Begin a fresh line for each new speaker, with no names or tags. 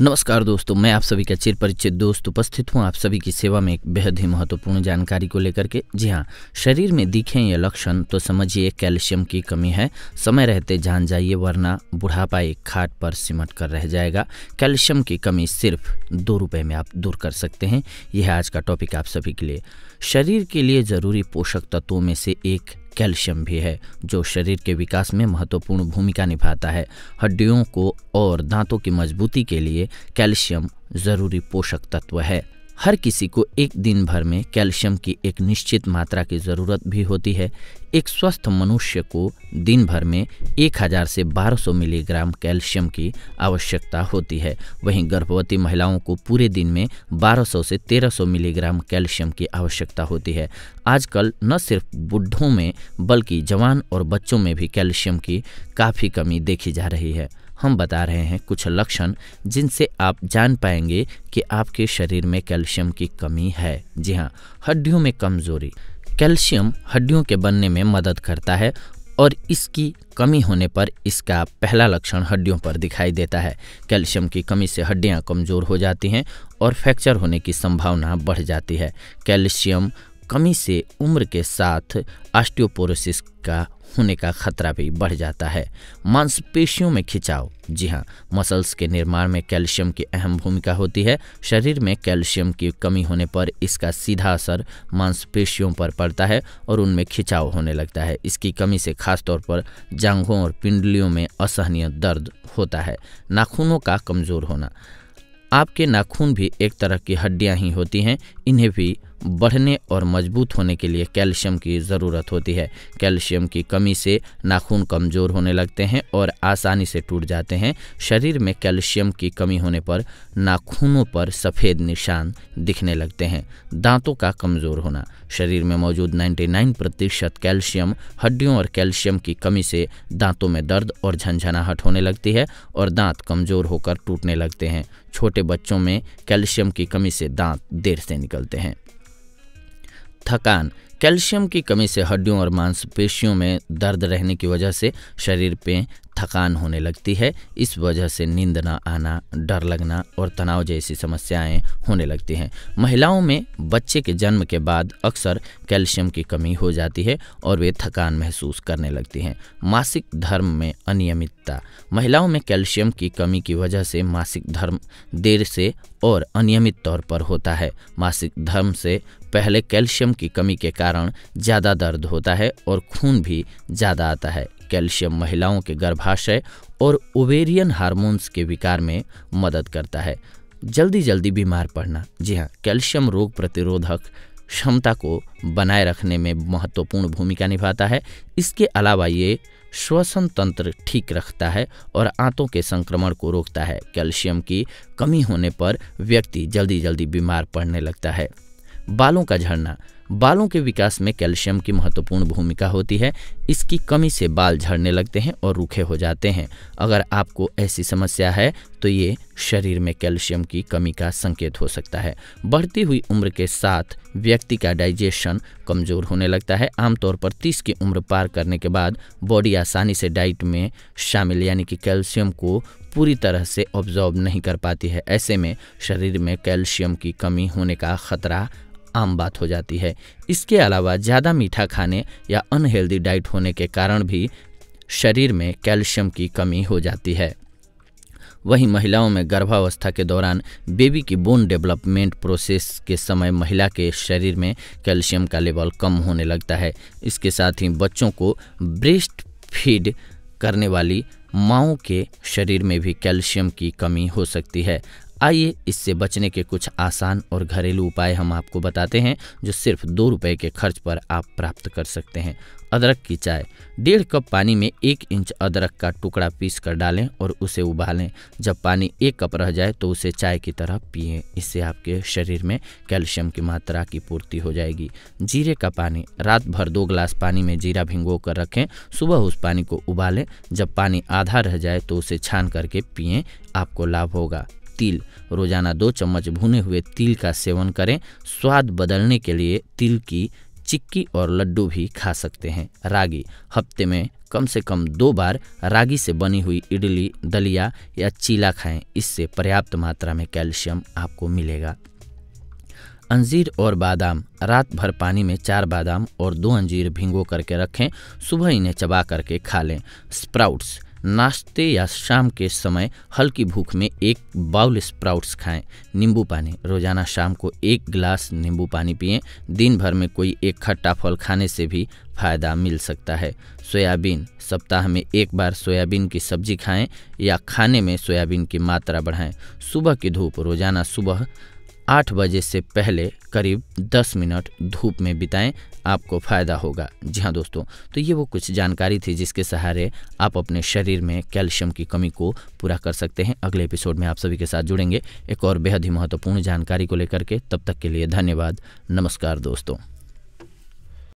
नमस्कार दोस्तों मैं आप सभी का चिर परिचित दोस्त उपस्थित हूँ आप सभी की सेवा में एक बेहद ही महत्वपूर्ण जानकारी को लेकर के जी हाँ शरीर में दिखे ये लक्षण तो समझिए कैल्शियम की कमी है समय रहते जान जाइए वरना बुढ़ापा एक खाट पर सिमट कर रह जाएगा कैल्शियम की कमी सिर्फ दो रुपये में आप दूर कर सकते हैं यह आज का टॉपिक आप सभी के लिए शरीर के लिए ज़रूरी पोषक तत्वों में से एक कैल्शियम भी है जो शरीर के विकास में महत्वपूर्ण भूमिका निभाता है हड्डियों को और दांतों की मजबूती के लिए कैल्शियम ज़रूरी पोषक तत्व है हर किसी को एक दिन भर में कैल्शियम की एक निश्चित मात्रा की ज़रूरत भी होती है एक स्वस्थ मनुष्य को दिन भर में 1000 से 1200 मिलीग्राम कैल्शियम की आवश्यकता होती है वहीं गर्भवती महिलाओं को पूरे दिन में 1200 से 1300 मिलीग्राम कैल्शियम की आवश्यकता होती है आजकल न सिर्फ बुढ़ों में बल्कि जवान और बच्चों में भी कैल्शियम की काफ़ी कमी देखी जा रही है हम बता रहे हैं कुछ लक्षण जिनसे आप जान पाएंगे कि आपके शरीर में कैल्शियम की कमी है जी हाँ हड्डियों में कमज़ोरी कैल्शियम हड्डियों के बनने में मदद करता है और इसकी कमी होने पर इसका पहला लक्षण हड्डियों पर दिखाई देता है कैल्शियम की कमी से हड्डियाँ कमज़ोर हो जाती हैं और फ्रैक्चर होने की संभावना बढ़ जाती है कैल्शियम कमी से उम्र के साथ आस्टियोपोरोसिस का होने का खतरा भी बढ़ जाता है मांसपेशियों में खिंचाव जी हाँ मसल्स के निर्माण में कैल्शियम की अहम भूमिका होती है शरीर में कैल्शियम की कमी होने पर इसका सीधा असर मांसपेशियों पर पड़ता है और उनमें खिंचाव होने लगता है इसकी कमी से खासतौर पर जांघों और पिंडलियों में असहनीय दर्द होता है नाखूनों का कमज़ोर होना आपके नाखून भी एक तरह की हड्डियाँ ही होती हैं इन्हें भी बढ़ने और मजबूत होने के लिए कैल्शियम की ज़रूरत होती है कैल्शियम की कमी से नाखून कमज़ोर होने लगते हैं और आसानी से टूट जाते हैं शरीर में कैल्शियम की कमी होने पर नाखूनों पर सफ़ेद निशान दिखने लगते हैं दांतों का कमज़ोर होना शरीर में मौजूद 99 प्रतिशत कैल्शियम हड्डियों और कैल्शियम की कमी से दांतों में दर्द और झंझनाहट होने लगती है और दांत कमज़ोर होकर टूटने लगते हैं छोटे बच्चों में कैल्शियम की कमी से दांत देर से निकलते हैं थकान कैल्शियम की कमी से हड्डियों और मांसपेशियों में दर्द रहने की वजह से शरीर पे थकान होने लगती है इस वजह से नींद ना आना डर लगना और तनाव जैसी समस्याएं होने लगती हैं महिलाओं में बच्चे के जन्म के बाद अक्सर कैल्शियम की कमी हो जाती है और वे थकान महसूस करने लगती हैं मासिक धर्म में अनियमितता महिलाओं में कैल्शियम की कमी की वजह से मासिक धर्म देर से और अनियमित तौर पर होता है मासिक धर्म से पहले कैल्शियम की कमी के कारण ज़्यादा दर्द होता है और खून भी ज़्यादा आता है कैल्शियम महिलाओं के गर्भाशय और ओवेरियन हार्मोन्स के विकार में मदद करता है जल्दी जल्दी बीमार पड़ना जी हाँ कैल्शियम रोग प्रतिरोधक क्षमता को बनाए रखने में महत्वपूर्ण भूमिका निभाता है इसके अलावा ये श्वसन तंत्र ठीक रखता है और आंतों के संक्रमण को रोकता है कैल्शियम की कमी होने पर व्यक्ति जल्दी जल्दी बीमार पड़ने लगता है बालों का झड़ना बालों के विकास में कैल्शियम की महत्वपूर्ण भूमिका होती है इसकी कमी से बाल झड़ने लगते हैं और रूखे हो जाते हैं अगर आपको ऐसी समस्या है तो ये शरीर में कैल्शियम की कमी का संकेत हो सकता है बढ़ती हुई उम्र के साथ व्यक्ति का डाइजेशन कमज़ोर होने लगता है आमतौर पर 30 की उम्र पार करने के बाद बॉडी आसानी से डाइट में शामिल यानी कि कैल्शियम को पूरी तरह से ऑब्जॉर्ब नहीं कर पाती है ऐसे में शरीर में कैल्शियम की कमी होने का खतरा आम बात हो जाती है इसके अलावा ज़्यादा मीठा खाने या अनहेल्दी डाइट होने के कारण भी शरीर में कैल्शियम की कमी हो जाती है वहीं महिलाओं में गर्भावस्था के दौरान बेबी की बोन डेवलपमेंट प्रोसेस के समय महिला के शरीर में कैल्शियम का लेवल कम होने लगता है इसके साथ ही बच्चों को ब्रेस्ट फीड करने वाली माओ के शरीर में भी कैल्शियम की कमी हो सकती है आइए इससे बचने के कुछ आसान और घरेलू उपाय हम आपको बताते हैं जो सिर्फ दो रुपये के खर्च पर आप प्राप्त कर सकते हैं अदरक की चाय डेढ़ कप पानी में एक इंच अदरक का टुकड़ा पीस कर डालें और उसे उबालें जब पानी एक कप रह जाए तो उसे चाय की तरह पिएं इससे आपके शरीर में कैल्शियम की मात्रा की पूर्ति हो जाएगी जीरे का पानी रात भर दो ग्लास पानी में जीरा भिंगो कर रखें सुबह उस पानी को उबालें जब पानी आधा रह जाए तो उसे छान करके पिएं आपको लाभ होगा तिल रोजाना दो चम्मच भुने हुए तिल का सेवन करें स्वाद बदलने के लिए तिल की चिक्की और लड्डू भी खा सकते हैं रागी हफ्ते में कम से कम दो बार रागी से बनी हुई इडली दलिया या चीला खाएं इससे पर्याप्त मात्रा में कैल्शियम आपको मिलेगा अंजीर और बादाम रात भर पानी में चार बादाम और दो अंजीर भिंगो करके रखें सुबह इन्हें चबा करके खा लें स्प्राउट्स नाश्ते या शाम के समय हल्की भूख में एक बाउल स्प्राउट्स खाएं नींबू पानी रोजाना शाम को एक गिलास नींबू पानी पिएं दिन भर में कोई एक खट्टा फल खाने से भी फायदा मिल सकता है सोयाबीन सप्ताह में एक बार सोयाबीन की सब्जी खाएं या खाने में सोयाबीन की मात्रा बढ़ाएं सुबह की धूप रोजाना सुबह आठ बजे से पहले करीब दस मिनट धूप में बिताएं आपको फ़ायदा होगा जी हाँ दोस्तों तो ये वो कुछ जानकारी थी जिसके सहारे आप अपने शरीर में कैल्शियम की कमी को पूरा कर सकते हैं अगले एपिसोड में आप सभी के साथ जुड़ेंगे एक और बेहद ही महत्वपूर्ण जानकारी को लेकर के तब तक के लिए धन्यवाद नमस्कार दोस्तों